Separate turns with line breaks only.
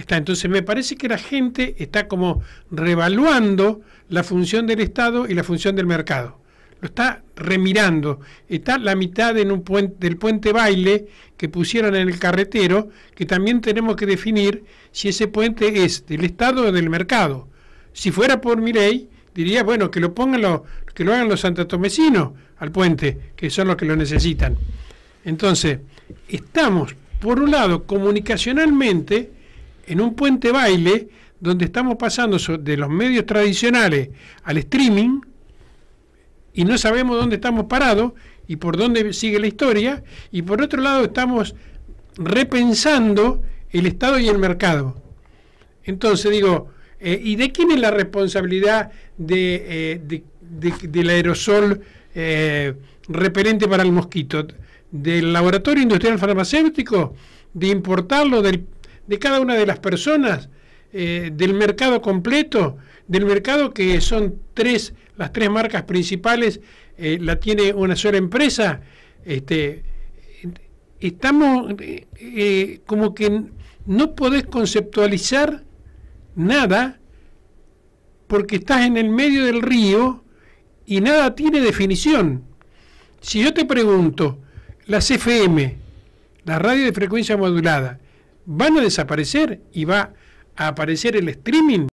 Está, entonces me parece que la gente está como revaluando la función del Estado y la función del mercado. Lo está remirando. Está la mitad en un puente, del puente baile que pusieron en el carretero, que también tenemos que definir si ese puente es del Estado o del mercado. Si fuera por mi ley, diría, bueno, que lo pongan los, que lo hagan los santatomecinos al puente, que son los que lo necesitan. Entonces, estamos, por un lado, comunicacionalmente, en un puente baile donde estamos pasando de los medios tradicionales al streaming y no sabemos dónde estamos parados y por dónde sigue la historia y por otro lado estamos repensando el Estado y el mercado. Entonces digo, eh, ¿y de quién es la responsabilidad de, eh, del aerosol eh, repelente para el mosquito? ¿Del laboratorio industrial farmacéutico? ¿De importarlo del de cada una de las personas, eh, del mercado completo, del mercado que son tres, las tres marcas principales, eh, la tiene una sola empresa. Este, estamos eh, como que no podés conceptualizar nada porque estás en el medio del río y nada tiene definición. Si yo te pregunto, las FM, la radio de frecuencia modulada, van a desaparecer y va a aparecer el streaming